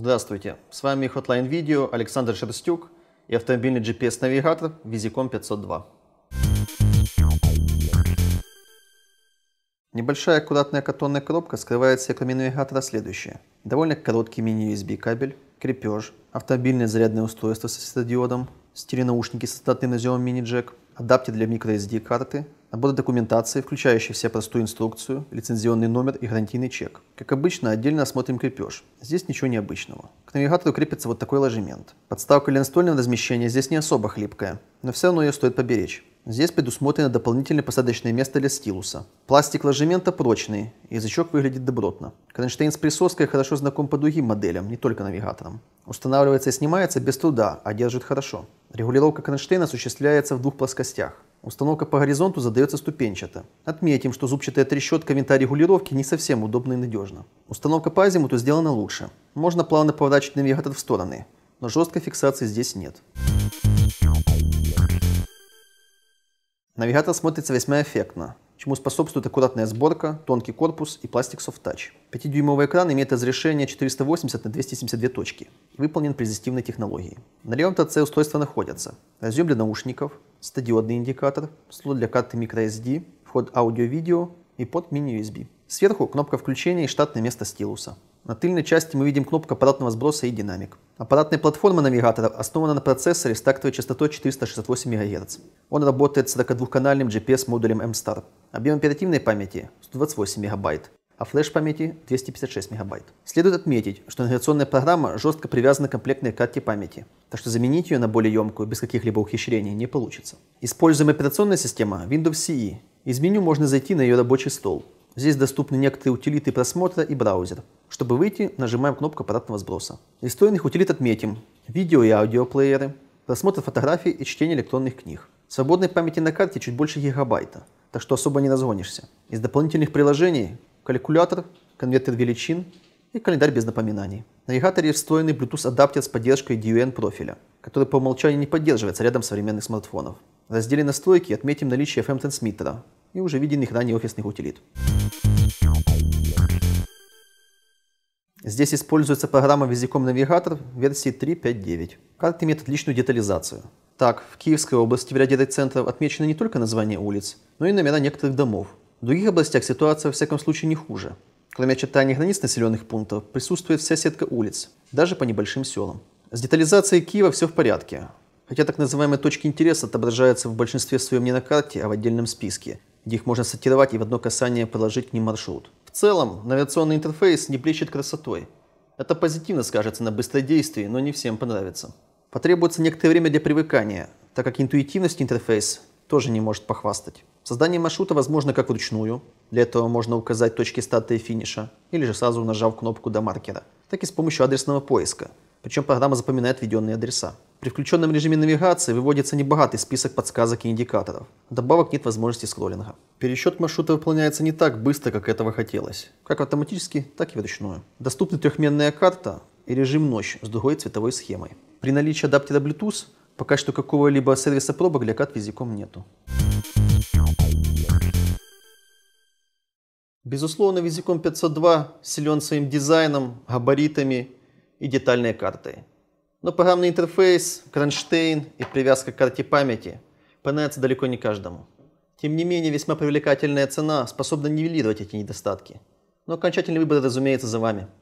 Здравствуйте, с вами Hotline Video, Александр Шерстюк и автомобильный GPS-навигатор Vizicom 502. Небольшая аккуратная картонная коробка скрывает себе навигатора следующее. Довольно короткий мини-USB кабель, крепеж, автомобильное зарядное устройство со светодиодом, стереонаушники с статным наземом мини-джек, адаптер для microSD карты, набор документации, включающий все простую инструкцию, лицензионный номер и гарантийный чек. Как обычно, отдельно осмотрим крепеж. Здесь ничего необычного. К навигатору крепится вот такой ложемент. Подставка для настольного размещения здесь не особо хлипкая, но все равно ее стоит поберечь. Здесь предусмотрено дополнительное посадочное место для стилуса. Пластик ложемента прочный, язычок выглядит добротно. Кронштейн с присоской хорошо знаком по другим моделям, не только навигаторам. Устанавливается и снимается без труда, а держит хорошо. Регулировка кронштейна осуществляется в двух плоскостях. Установка по горизонту задается ступенчато. Отметим, что зубчатая трещотка винта регулировки не совсем удобна и надежна. Установка по азимуту сделана лучше. Можно плавно поворачивать навигатор в стороны, но жесткой фиксации здесь нет. Навигатор смотрится весьма эффектно, чему способствует аккуратная сборка, тонкий корпус и пластик Soft Touch. 5-дюймовый экран имеет разрешение 480 на 272 точки и выполнен при резистивной технологии. На левом торце устройства находятся разъем для наушников, стадиодный индикатор, слот для карты microSD, вход аудио-видео и под mini usb Сверху кнопка включения и штатное место стилуса. На тыльной части мы видим кнопку аппаратного сброса и динамик. Аппаратная платформа навигатора основана на процессоре с тактовой частотой 468 МГц. Он работает с 42-канальным GPS-модулем M-Star. Объем оперативной памяти 128 МБ а флеш памяти 256 мегабайт. Следует отметить, что навигационная программа жестко привязана к комплектной карте памяти, так что заменить ее на более емкую без каких-либо ухищрений не получится. Используемая операционная система Windows CE. Из меню можно зайти на ее рабочий стол. Здесь доступны некоторые утилиты просмотра и браузер. Чтобы выйти, нажимаем кнопку аппаратного сброса. Из встроенных утилит отметим видео и аудиоплееры, просмотр фотографий и чтение электронных книг. Свободной памяти на карте чуть больше гигабайта, так что особо не разгонишься. Из дополнительных приложений калькулятор, конвертер величин и календарь без напоминаний. На навигаторе встроенный Bluetooth-адаптер с поддержкой DUN профиля, который по умолчанию не поддерживается рядом современных смартфонов. В разделе настройки отметим наличие FM-трансмиттера и уже виденных ранее офисных утилит. Здесь используется программа Визиком Навигатор версии 3.5.9. Карты имеет отличную детализацию. Так, в Киевской области в ряде центров отмечены не только названия улиц, но и номера некоторых домов, в других областях ситуация, во всяком случае, не хуже. Кроме очертаний границ населенных пунктов, присутствует вся сетка улиц, даже по небольшим селам. С детализацией Киева все в порядке. Хотя так называемые точки интереса отображаются в большинстве своем не на карте, а в отдельном списке, где их можно сортировать и в одно касание положить к ним маршрут. В целом, навигационный интерфейс не плещет красотой. Это позитивно скажется на быстродействии, но не всем понравится. Потребуется некоторое время для привыкания, так как интуитивность интерфейс тоже не может похвастать. Создание маршрута возможно как вручную, для этого можно указать точки старта и финиша, или же сразу нажав кнопку до маркера, так и с помощью адресного поиска, причем программа запоминает введенные адреса. При включенном режиме навигации выводится небогатый список подсказок и индикаторов. Добавок нет возможности скроллинга. Пересчет маршрута выполняется не так быстро, как этого хотелось. Как автоматически, так и вручную. Доступна трехменная карта и режим «Ночь» с другой цветовой схемой. При наличии адаптера Bluetooth пока что какого-либо сервиса пробок для карт визиком нету. Безусловно, Визиком 502 силен своим дизайном, габаритами и детальной картой. Но программный интерфейс, кронштейн и привязка к карте памяти понравятся далеко не каждому. Тем не менее, весьма привлекательная цена способна нивелировать эти недостатки. Но окончательный выбор, разумеется, за вами.